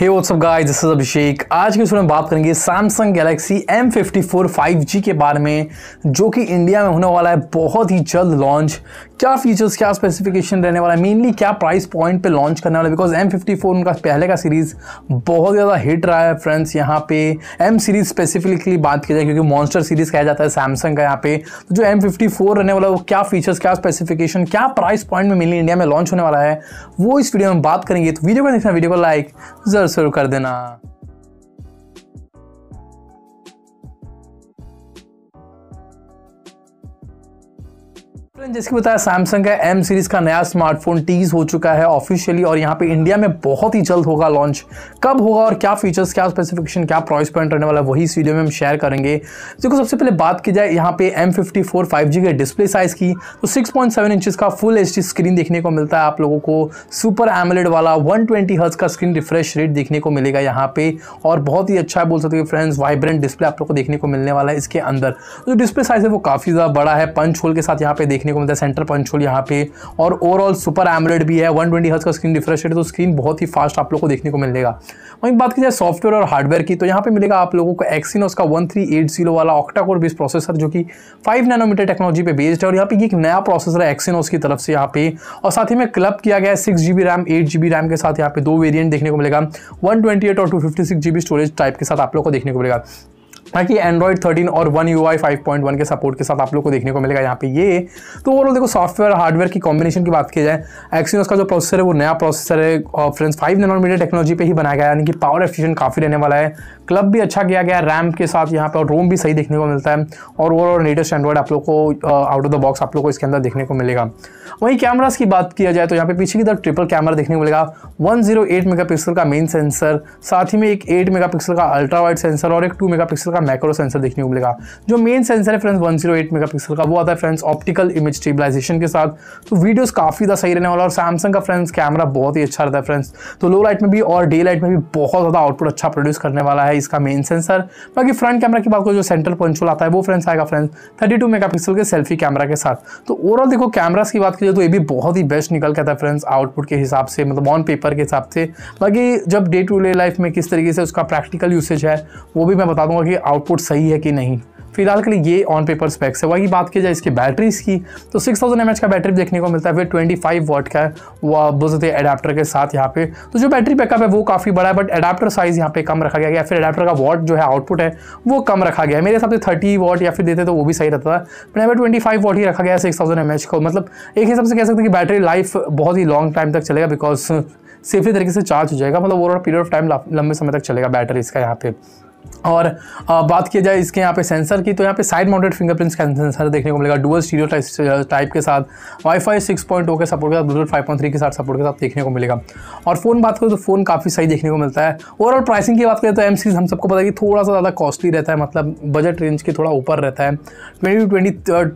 hey what's up guys this is Abhishek आज के video में बात करेंगे सैमसंग गैलेक्सी M54 5G के बारे में जो कि इंडिया में होने वाला है बहुत ही जल्द लॉन्च क्या फीचर्स क्या स्पेसिफिकेशन रहने वाला है मेनली क्या प्राइस पॉइंट पे लॉन्च करने वाला है बिकॉज M54 उनका पहले का सीरीज़ बहुत ज़्यादा हिट रहा है फ्रेंड्स यहाँ पे एम सीरीज़ स्पेसिफिकली बात की जाए क्योंकि मॉन्स्टर सीरीज़ कहा जाता है सैमसंग का यहाँ पे तो जो फोर रहने वाला है वो क्या फीचर्स क्या स्पेसिफिकेशन क्या प्राइस पॉइंट में मेनली इंडिया में लॉन्च होने वाला है वो इस वीडियो में बात करेंगे तो वीडियो को देखना वीडियो को लाइक जरूर शुरू कर देना जैसे बताया सैमसंग का एम सीरीज का नया स्मार्टफोन टीज हो चुका है ऑफिशियली और यहाँ पे इंडिया में बहुत ही जल्द होगा लॉन्च कब होगा और क्या फीचर्स क्या स्पेसिफिकेशन क्या प्राइस पॉइंट रहने वाला है वही इस वीडियो में हम शेयर करेंगे देखो सबसे पहले बात की जाए यहाँ पे M fifty four five G के डिस्प्ले साइज की तो सिक्स पॉइंट सेवन इंचज का फुल एच डी स्क्रीन देखने को मिलता है आप लोगों को सुपर एमलेड वाला वन ट्वेंटी हर्ज का स्क्रीन रिफ्रेश रेट देखने को मिलेगा यहाँ पे और बहुत ही अच्छा बोल सकते हो फ्रेंड्स वाइब्रेंट डिस्प्ले आप लोग को देखने को मिलने वाला है इसके अंदर तो जो डिस्प्ले साइज है वो काफ़ी ज़्यादा बड़ा है पंच होल के साथ यहाँ पे देखने को मिलता है सेंटर पंच होल यहाँ पे और ओवरऑल सुपर एमरेड भी है वन ट्वेंटी का स्क्रीन रिफ्रेश है तो स्क्रीन बहुत ही फास्ट आप लोग को देखने को मिलेगा वहीं बात की जाए सॉफ्टवेयर और हार्डवेयर की तो यहाँ पे मिलेगा आप लोगों को एक्सिनोस का वन थ्री एट जीरो वाला ऑक्टाकोर बेस प्रोसेसर जो कि फाइव नैनोमीटर टेक्नोलॉजी पे बेस्ड है और यहाँ पे एक नया प्रोसेसर है एक्सिनोस की तरफ से यहाँ पे और साथ ही में क्लब किया गया six G B RAM eight G B RAM के साथ यहाँ पे दो वेरियंट देखने को मिलेगा वन ट्वेंटी एट और two fifty six G B storage type के साथ आप लोग को देखने को मिलेगा ताकि एंड्रॉइड थर्टीन और one U I five point one के सपोर्ट के साथ आप लोग को देखने को मिलेगा यहाँ पे ये तो ओवरऑल देखो सॉफ्टवेयर हार्डवेयर की कॉम्बिनेशन की बात की जाए एक्सिनोस का जो प्रोसेसर है वो नया प्रोसेसर है और फ्रेंड्स फाइव नैनोमीटर टेक्नोलॉजी पे ही बनाया गया यानी कि पावर एफिशिएंट काफ़ी रहने वाला है क्लब भी अच्छा किया गया रैम के साथ यहाँ पर रोम भी सही देखने को मिलता है और ओवरऑल लेटेस्ट एंड्रॉइड आप लोग को आउट ऑफ द बॉक्स आप लोग को इसके अंदर देखने को मिलेगा वहीं कैमराज की बात किया जाए तो यहाँ पे पीछे की तरफ ट्रिपल कैमरा देखने को मिलेगा मेगा पिक्सल का मेन सेंसर साथ ही में एक मेगा पिक्सल का अल्ट्रा वाइड सेंसर और एक टू मेगा का मैक्रो सेंसर देखने को मिलेगा जो मेन सेंसर है फ्रेंड्स 108 मेगापिक्सल का वो आता है फ्रेंड्स ऑप्टिकल इमेज स्टेबलाइजेशन के साथ तो वीडियोस काफ़ी ज़्यादा सही रहने वाला और सैमसंग का फ्रेंड्स कैमरा बहुत ही अच्छा रहता है फ्रेंड्स तो लो लाइट में भी और डे लाइट में भी बहुत ज़्यादा आउटपुट अच्छा प्रोड्यूस करने वाला है इसका मेन सेंसर बाकी फ्रंट कैमरा की बात करो जो सेंट्रल पंचोल आता है वो फ्रेंड्स आएगा फ्रेंड्स थर्टी टू के सेल्फी कैमरा के साथ तो ओवरऑल देखो कैमराज की बात करिए तो ये भी बहुत ही बेस्ट निकल के आता है फ्रेंड्स आउटपुट के हिसाब से मतलब ऑन पेपर के हिसाब से बाकी जब डे टू डे लाइफ में किस तरीके से उसका प्रैक्टिकल यूसेज है वो भी मैं बता दूंगा कि आउटपुट सही है कि नहीं फिलहाल के लिए ये ऑन पेपर स्पेक्स है वही बात की जाए इसकी बैटरीज की तो 6000 थाउजेंड का बैटरी देखने को मिलता है फिर 25 वॉट का वह बुजते एडाप्टर के साथ यहाँ पे तो जो बैटरी बैकअप है वो काफ़ी बड़ा है बट एडाप्टर साइज़ यहाँ पे कम रखा गया या फिर एडाप्टर का वॉट जो है आउटपुट है वो कम रखा गया है मेरे हिसाब से थर्टी वॉट या फिर देते तो वो भी सही रहता था बट यहाँ पर ट्वेंटी वॉट ही रखा गया है सिक्स थाउजेंड को मतलब एक हिसाब से कह सकते हैं कि बैटरी लाइफ बहुत ही लॉन्ग टाइम तक चलेगा बिकॉज सेफली तरीके से चार्ज हो जाएगा मतलब ओवरऑल पीरियड ऑफ टाइम लंबे समय तक चलेगा बैटरी इसका यहाँ पे और बात किया जाए इसके यहाँ पे सेंसर की तो यहाँ पे साइड माउंटेड फिंगरप्रिंट्स का सेंसर देखने को मिलेगा डुअल स्टीरियो टाइप के साथ वाईफाई 6.0 के सपोर्ट के साथ ब्लूटूथ 5.3 के साथ सपोर्ट के साथ देखने को मिलेगा और फ़ोन बात करें तो फ़ोन काफ़ी सही देखने को मिलता है ओवरऑल प्राइसिंग की बात करें तो एम सीरीज़ हम सबको पता है कि थोड़ा सा ज़्यादा कॉस्टली रहता है मतलब बजट रेंज के थोड़ा ऊपर रहता है ट्वेंटी टू ट्वेंटी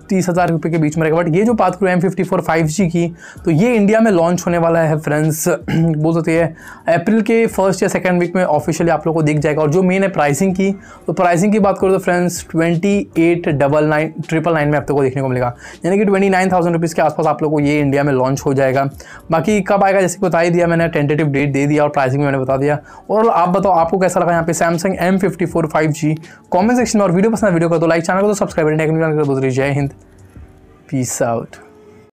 तीस हज़ार रुपये के बीच में रहेगा बट ये जो बात करूँ M fifty four five G की तो ये इंडिया में लॉन्च होने वाला है फ्रेंड्स बोल सकते हैं अप्रैल के फर्स्ट या सेकेंड वीक में ऑफिशियली आप लोग को दिख जाएगा और जो मेन है प्राइस प्राइसिंग की तो प्राइसिंग की बात करो तो friends twenty eight double nine triple nine में आप को देखने को मिलेगा यानी कि ट्वेंटी नाइन थाउजेंड रुपीज़ के आसपास आप लोग को ये इंडिया में लॉन्च हो जाएगा बाकी कब आएगा जैसे बता ही दिया मैंने टेंटेटिव डेट दे दिया और प्राइसिंग मैंने बता दिया और आप बताओ आपको कैसा लगा यहाँ पे Samsung M fifty four five G comment section में और वीडियो पसंद वीडियो कर दो लाइक चैनल को तो सब्सक्राइब दो तो जय हिंद पीस आउट